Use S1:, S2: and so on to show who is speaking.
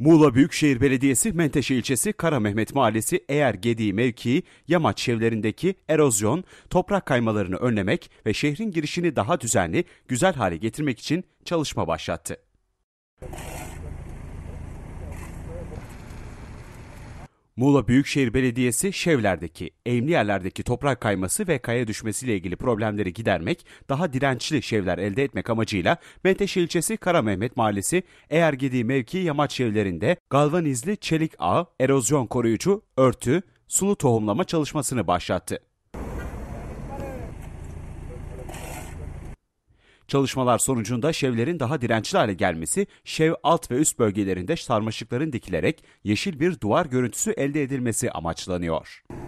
S1: Muğla Büyükşehir Belediyesi Menteşe ilçesi Kara Mehmet Mahallesi Eğer Gediği mevkii yamaç çevrelerindeki erozyon, toprak kaymalarını önlemek ve şehrin girişini daha düzenli, güzel hale getirmek için çalışma başlattı. Muğla Büyükşehir Belediyesi Şevler'deki eğimli yerlerdeki toprak kayması ve kaya düşmesiyle ilgili problemleri gidermek, daha dirençli şevler elde etmek amacıyla Menteş ilçesi Kara Mehmet Mahallesi, eğer Eğergedi mevki yamaç şevlerinde galvanizli çelik ağ, erozyon koruyucu, örtü, sulu tohumlama çalışmasını başlattı. Çalışmalar sonucunda şevlerin daha dirençli hale gelmesi, şev alt ve üst bölgelerinde sarmaşıkların dikilerek yeşil bir duvar görüntüsü elde edilmesi amaçlanıyor.